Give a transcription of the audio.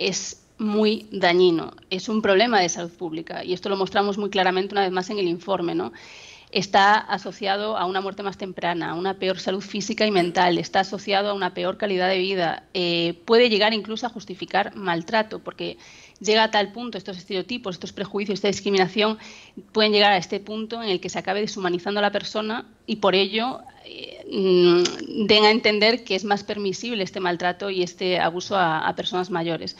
es muy dañino. Es un problema de salud pública y esto lo mostramos muy claramente una vez más en el informe. Está asociado a una muerte más temprana, a una peor salud física y mental, está asociado a una peor calidad de vida, eh, puede llegar incluso a justificar maltrato, porque llega a tal punto estos estereotipos, estos prejuicios, esta discriminación, pueden llegar a este punto en el que se acabe deshumanizando a la persona y por ello eh, mm, den a entender que es más permisible este maltrato y este abuso a personas mayores.